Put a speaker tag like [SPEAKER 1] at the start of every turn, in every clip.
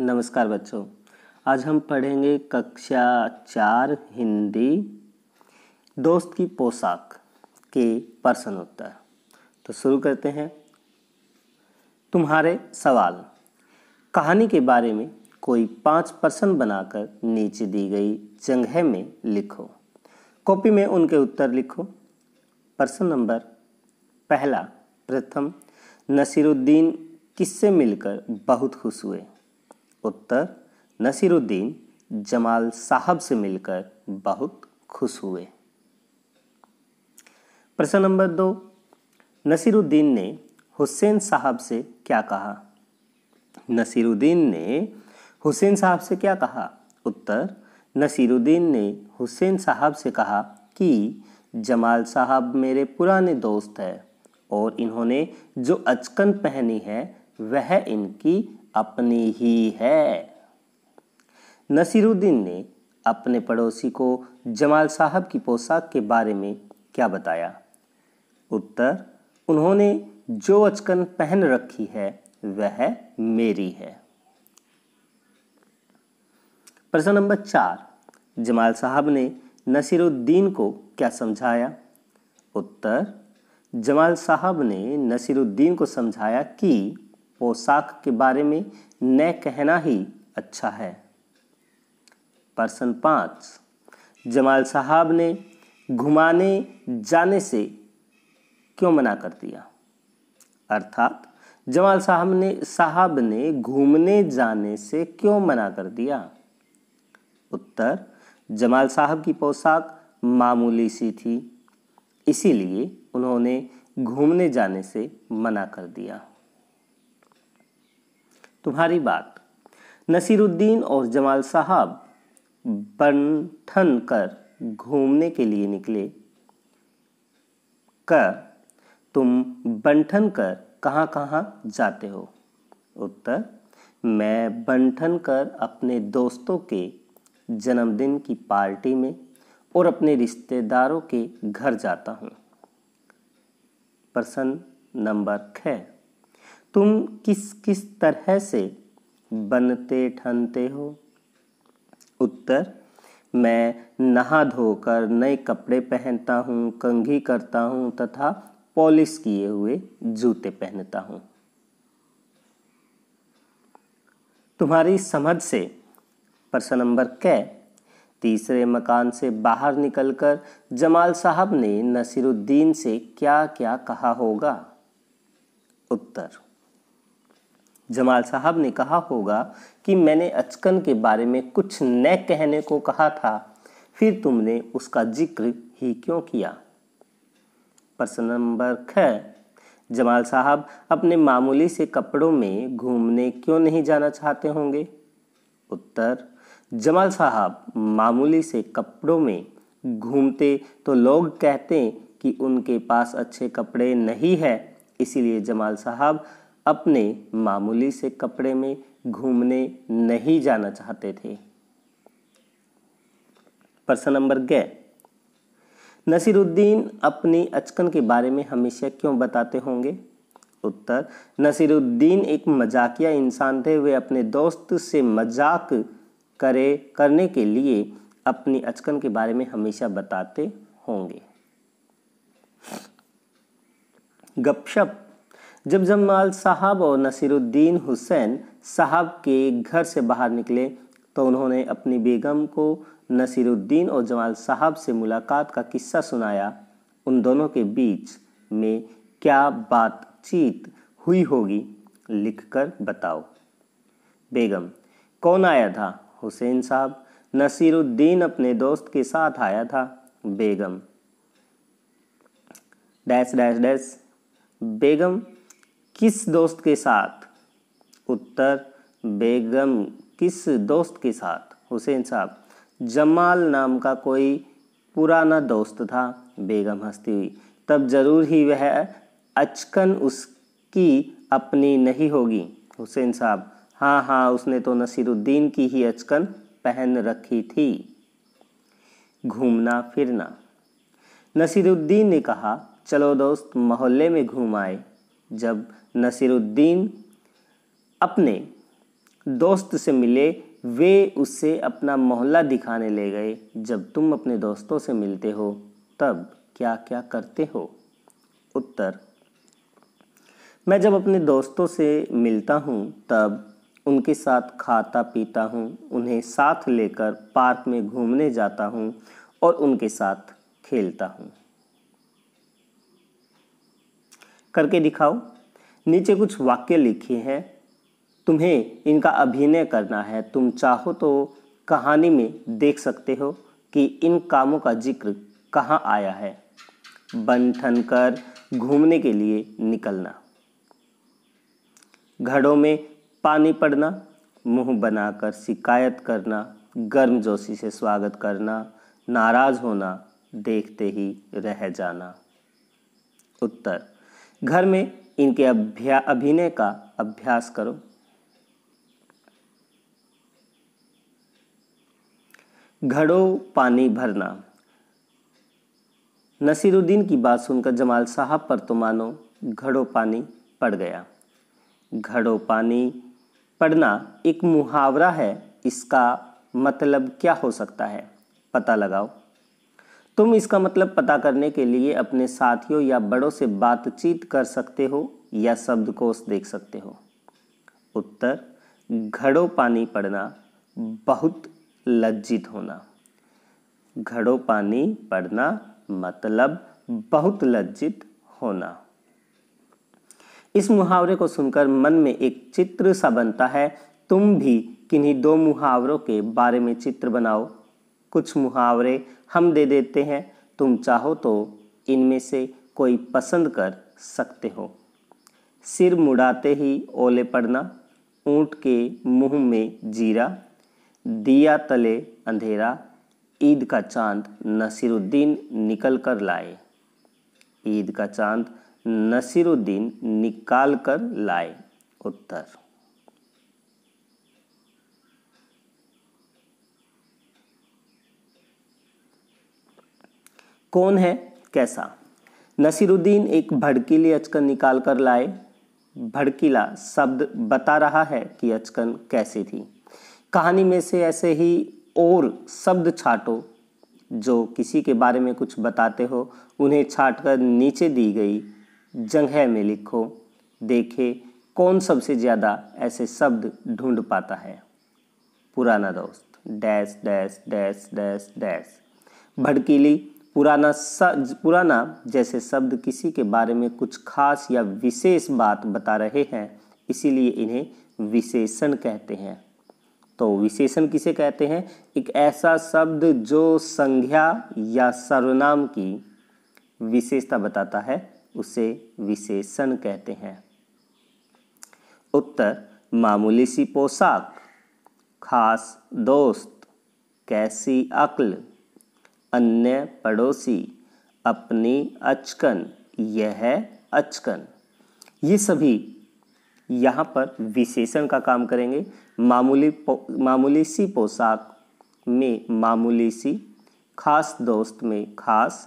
[SPEAKER 1] नमस्कार बच्चों आज हम पढ़ेंगे कक्षा चार हिंदी दोस्त की पोशाक के प्रश्न उत्तर तो शुरू करते हैं तुम्हारे सवाल कहानी के बारे में कोई पांच प्रश्न बनाकर नीचे दी गई जगह में लिखो कॉपी में उनके उत्तर लिखो प्रश्न नंबर पहला प्रथम नसीरुद्दीन किससे मिलकर बहुत खुश हुए उत्तर नसीरुद्दीन जमाल साहब से मिलकर बहुत खुश हुए प्रश्न नंबर दो नसीरुद्दीन ने हुसैन साहब से क्या कहा नसीरुद्दीन ने हुसैन साहब से क्या कहा उत्तर नसीरुद्दीन ने हुसैन साहब से कहा कि जमाल साहब मेरे पुराने दोस्त हैं और इन्होंने जो अचकन पहनी है वह इनकी अपनी ही है नसीरुद्दीन ने अपने पड़ोसी को जमाल साहब की पोशाक के बारे में क्या बताया उत्तर उन्होंने जो अचकन पहन रखी है वह मेरी है प्रश्न नंबर चार जमाल साहब ने नसीरुद्दीन को क्या समझाया उत्तर जमाल साहब ने नसीरुद्दीन को समझाया कि पोशाक के बारे में न कहना ही अच्छा है प्रश्न पाँच जमाल साहब ने घुमाने जाने से क्यों मना कर दिया अर्थात जमाल साहब ने साहब ने घूमने जाने से क्यों मना कर दिया उत्तर जमाल साहब की पोशाक मामूली सी थी इसीलिए उन्होंने घूमने जाने से मना कर दिया तुम्हारी बात नसीरुद्दीन और जमाल साहब बंठन कर घूमने के लिए निकले क तुम बंठन कर कहाँ कहाँ जाते हो उत्तर मैं बंठन कर अपने दोस्तों के जन्मदिन की पार्टी में और अपने रिश्तेदारों के घर जाता हूँ प्रश्न नंबर छः तुम किस किस तरह से बनते ठनते हो उत्तर मैं नहा धोकर नए कपड़े पहनता हूँ कंघी करता हूँ तथा पॉलिश किए हुए जूते पहनता हूँ तुम्हारी समझ से प्रश्न नंबर क तीसरे मकान से बाहर निकलकर जमाल साहब ने नसीरुद्दीन से क्या क्या कहा होगा उत्तर जमाल साहब ने कहा होगा कि मैंने अचकन के बारे में कुछ न कहने को कहा था फिर तुमने उसका जिक्र ही क्यों किया प्रश्न नंबर ख जमाल साहब अपने मामूली से कपड़ों में घूमने क्यों नहीं जाना चाहते होंगे उत्तर जमाल साहब मामूली से कपड़ों में घूमते तो लोग कहते कि उनके पास अच्छे कपड़े नहीं है इसीलिए जमाल साहब अपने मामूली से कपड़े में घूमने नहीं जाना चाहते थे प्रश्न नंबर ग नसीरुद्दीन अपनी अचकन के बारे में हमेशा क्यों बताते होंगे उत्तर नसीरुद्दीन एक मजाकिया इंसान थे वे अपने दोस्त से मजाक करे करने के लिए अपनी अचकन के बारे में हमेशा बताते होंगे गपशप जब जमाल साहब और नसीरुद्दीन हुसैन साहब के घर से बाहर निकले तो उन्होंने अपनी बेगम को नसीरुद्दीन और जमाल साहब से मुलाकात का किस्सा सुनाया उन दोनों के बीच में क्या बातचीत हुई होगी लिखकर बताओ बेगम कौन आया था हुसैन साहब नसीरुद्दीन अपने दोस्त के साथ आया था बेगम डैश डैश डैश बेगम किस दोस्त के साथ उत्तर बेगम किस दोस्त के साथ हुसैन साहब जमाल नाम का कोई पुराना दोस्त था बेगम हंसती हुई तब जरूर ही वह अचकन उसकी अपनी नहीं होगी हुसैन साहब हाँ हाँ उसने तो नसीरुद्दीन की ही अचकन पहन रखी थी घूमना फिरना नसीरुद्दीन ने कहा चलो दोस्त मोहल्ले में घूम आए जब नसीरुद्दीन अपने दोस्त से मिले वे उससे अपना मोहल्ला दिखाने ले गए जब तुम अपने दोस्तों से मिलते हो तब क्या क्या करते हो उत्तर मैं जब अपने दोस्तों से मिलता हूँ तब उनके साथ खाता पीता हूँ उन्हें साथ लेकर पार्क में घूमने जाता हूँ और उनके साथ खेलता हूँ करके दिखाओ नीचे कुछ वाक्य लिखे हैं तुम्हें इनका अभिनय करना है तुम चाहो तो कहानी में देख सकते हो कि इन कामों का जिक्र कहाँ आया है बन ठन कर घूमने के लिए निकलना घड़ों में पानी पड़ना मुंह बनाकर शिकायत करना गर्म जोशी से स्वागत करना नाराज़ होना देखते ही रह जाना उत्तर घर में इनके अभ्या अभिनय का अभ्यास करो घड़ो पानी भरना नसीरुद्दीन की बात सुनकर जमाल साहब पर तो मानो घड़ो पानी पड़ गया घड़ो पानी पड़ना एक मुहावरा है इसका मतलब क्या हो सकता है पता लगाओ तुम इसका मतलब पता करने के लिए अपने साथियों या बड़ों से बातचीत कर सकते हो या शब्दकोश देख सकते हो उत्तर घड़ो पानी पड़ना बहुत लज्जित होना घड़ो पानी पड़ना मतलब बहुत लज्जित होना इस मुहावरे को सुनकर मन में एक चित्र सा बनता है तुम भी किन्हीं दो मुहावरों के बारे में चित्र बनाओ कुछ मुहावरे हम दे देते हैं तुम चाहो तो इनमें से कोई पसंद कर सकते हो सिर मुड़ाते ही ओले पड़ना ऊंट के मुंह में जीरा दिया तले अंधेरा ईद का चांद नसीरुद्दीन निकल कर लाए ईद का चांद नसीरुद्दीन निकाल कर लाए उत्तर कौन है कैसा नसीरुद्दीन एक भड़कीली अचकन निकाल कर लाए भड़कीला शब्द बता रहा है कि अचकन कैसी थी कहानी में से ऐसे ही और शब्द छाटो जो किसी के बारे में कुछ बताते हो उन्हें छाट कर नीचे दी गई जगह में लिखो देखे कौन सबसे ज़्यादा ऐसे शब्द ढूंढ पाता है पुराना दोस्त dash dash dash dash dash भड़कीली पुराना स पुराना जैसे शब्द किसी के बारे में कुछ खास या विशेष बात बता रहे हैं इसीलिए इन्हें विशेषण कहते हैं तो विशेषण किसे कहते हैं एक ऐसा शब्द जो संज्ञा या सर्वनाम की विशेषता बताता है उसे विशेषण कहते हैं उत्तर मामूली सी पोशाक खास दोस्त कैसी अक्ल अन्य पड़ोसी अपनी अचकन यह अचकन ये सभी यहाँ पर विशेषण का काम करेंगे मामूली मामूली सी पोशाक में मामूली सी खास दोस्त में खास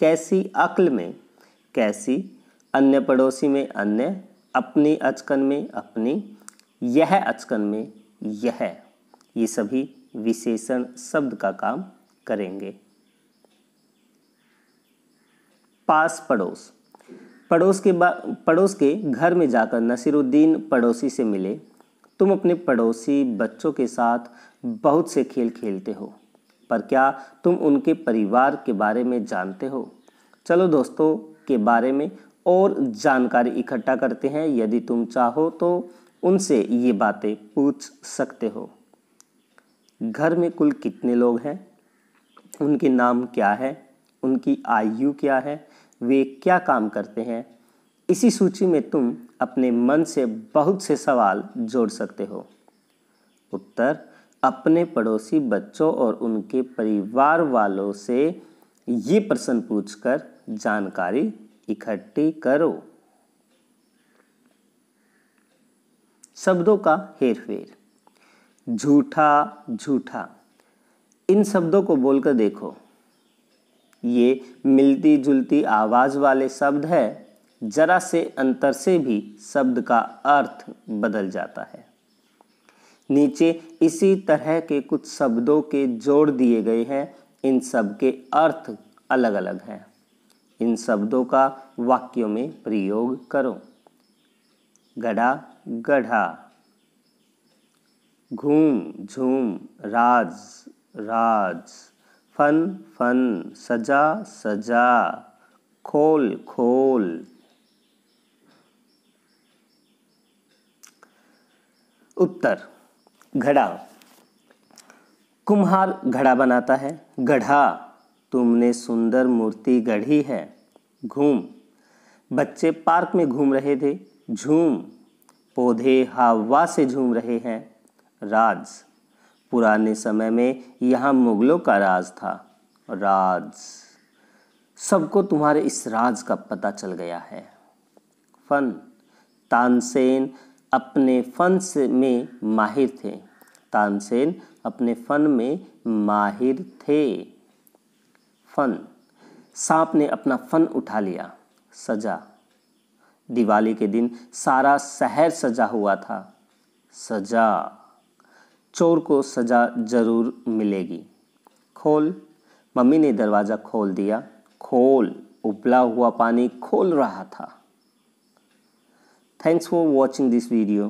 [SPEAKER 1] कैसी अक्ल में कैसी अन्य पड़ोसी में अन्य अपनी अचकन में अपनी यह अचकन में यह ये सभी विशेषण शब्द का काम करेंगे पास पड़ोस पड़ोस के पड़ोस के घर में जाकर नसीरुद्दीन पड़ोसी से मिले तुम अपने पड़ोसी बच्चों के साथ बहुत से खेल खेलते हो पर क्या तुम उनके परिवार के बारे में जानते हो चलो दोस्तों के बारे में और जानकारी इकट्ठा करते हैं यदि तुम चाहो तो उनसे ये बातें पूछ सकते हो घर में कुल कितने लोग हैं उनके नाम क्या है उनकी आयु क्या है वे क्या काम करते हैं इसी सूची में तुम अपने मन से बहुत से सवाल जोड़ सकते हो उत्तर अपने पड़ोसी बच्चों और उनके परिवार वालों से ये प्रश्न पूछकर जानकारी इकट्ठी करो शब्दों का हेर फेर झूठा झूठा इन शब्दों को बोलकर देखो ये मिलती जुलती आवाज़ वाले शब्द है जरा से अंतर से भी शब्द का अर्थ बदल जाता है नीचे इसी तरह के कुछ शब्दों के जोड़ दिए गए हैं इन सब के अर्थ अलग अलग हैं इन शब्दों का वाक्यों में प्रयोग करो गढ़ा गढ़ा घूम झूम राज राज फन फन सजा सजा खोल खोल उत्तर घड़ा कुम्हार घड़ा बनाता है गढ़ा तुमने सुंदर मूर्ति गढ़ी है घूम बच्चे पार्क में घूम रहे थे झूम पौधे हवा से झूम रहे हैं राज पुराने समय में यहाँ मुगलों का राज था राज सबको तुम्हारे इस राज का पता चल गया है फन तानसेन अपने फन से में माहिर थे तानसेन अपने फन में माहिर थे फन सांप ने अपना फन उठा लिया सजा दिवाली के दिन सारा शहर सजा हुआ था सजा चोर को सजा जरूर मिलेगी खोल मम्मी ने दरवाज़ा खोल दिया खोल उबला हुआ पानी खोल रहा था thanks for watching this video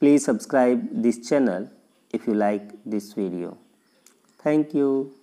[SPEAKER 1] please subscribe this channel if you like this video thank you